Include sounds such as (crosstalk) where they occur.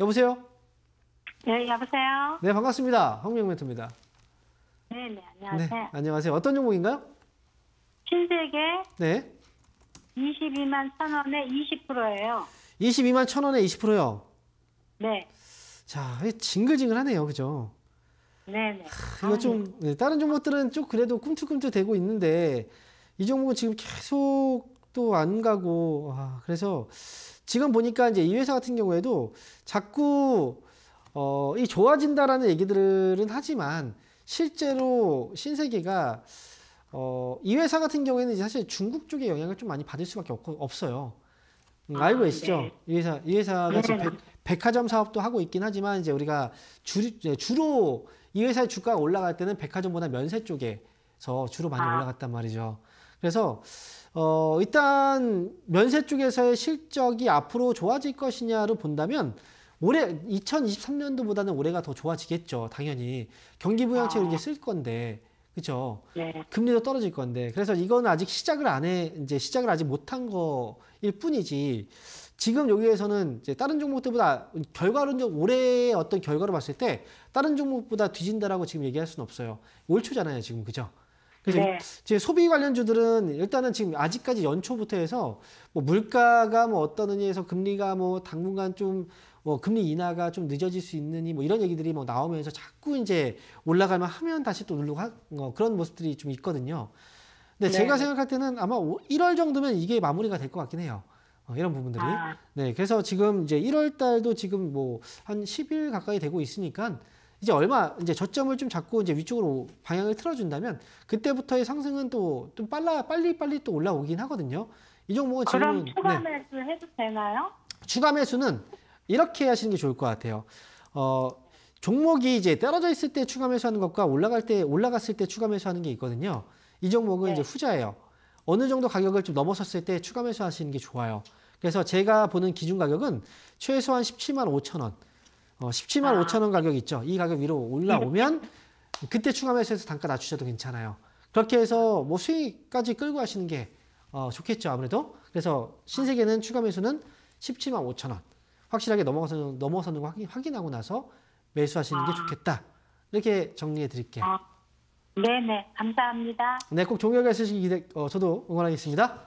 여보세요? 네, 여보세요? 네, 반갑습니다. 황명 멘토입니다. 네, 네, 안녕하세요. 네, 안녕하세요. 어떤 종목인가요? 신세계 네. 22만 천 원에 20%예요. 22만 천 원에 20%요? 네. 자, 징글징글하네요. 그죠? 네네. 네. 이거 좀 네, 다른 종목들은 좀 그래도 꿈틀꿈틀 되고 있는데 이 종목은 지금 계속 또 안 가고 아, 그래서 지금 보니까 이제 이 회사 같은 경우에도 자꾸 어, 이 좋아진다라는 얘기들은 하지만 실제로 신세계가 어, 이 회사 같은 경우에는 사실 중국 쪽의 영향을 좀 많이 받을 수밖에 없, 어요 음, 알고 아, 계시죠? 아, 네. 이 회사 이 회사가 지금 네. 백, 백화점 사업도 하고 있긴 하지만 이제 우리가 주, 네, 주로 이 회사의 주가가 올라갈 때는 백화점보다 면세 쪽에서 주로 많이 아. 올라갔단 말이죠. 그래서 어, 일단 면세 쪽에서의 실적이 앞으로 좋아질 것이냐를 본다면 올해 2023년도보다는 올해가 더 좋아지겠죠. 당연히 경기 부양책을 아. 이제 쓸 건데 그렇죠. 네. 금리도 떨어질 건데 그래서 이건 아직 시작을 안 해 이제 시작을 아직 못한 거일 뿐이지 지금 여기에서는 이제 다른 종목들보다 결과론적 올해의 어떤 결과를 봤을 때 다른 종목보다 뒤진다라고 지금 얘기할 수는 없어요. 올 초잖아요 지금 그죠? 그래서 네. 이제 소비 관련주들은 일단은 지금 아직까지 연초부터 해서 뭐 물가가 뭐 어떤 의미에서 금리가 뭐 당분간 좀 뭐 금리 인하가 좀 늦어질 수 있느니 뭐 이런 얘기들이 뭐 나오면서 자꾸 이제 올라가면 하면 다시 또 누르고 하, 뭐 그런 모습들이 좀 있거든요. 근데 네. 제가 생각할 때는 아마 1월 정도면 이게 마무리가 될 것 같긴 해요. 어, 이런 부분들이. 아. 네, 그래서 지금 이제 1월 달도 지금 뭐 한 10일 가까이 되고 있으니까 이제 얼마 이제 저점을 좀 잡고 이제 위쪽으로 방향을 틀어준다면 그때부터의 상승은 또 좀 빨라 빨리 빨리 또 올라오긴 하거든요. 이 종목은 지금 그 네. 추가 매수 네. 해도 되나요? 추가 매수는 이렇게 하시는 게 좋을 것 같아요. 어, 종목이 이제 떨어져 있을 때 추가 매수하는 것과 올라갈 때 올라갔을 때 추가 매수하는 게 있거든요. 이 종목은 네. 이제 후자예요. 어느 정도 가격을 좀 넘어섰을 때 추가 매수하시는 게 좋아요. 그래서 제가 보는 기준 가격은 최소한 17만 5천 원. 어, 17만 아. 5천 원 가격 있죠. 이 가격 위로 올라오면 (laughs) 그때 추가매수해서 단가 낮추셔도 괜찮아요. 그렇게 해서 뭐 수익까지 끌고 가시는게 어, 좋겠죠. 아무래도. 그래서 신세계는 추가매수는 17만 5천 원. 확실하게 넘어서, 넘어서는 거 확인, 하고 나서 매수하시는 아. 게 좋겠다. 이렇게 정리해 드릴게요. 아. 네네. 감사합니다. 네, 꼭 종료가 있으시기 어, 저도 응원하겠습니다.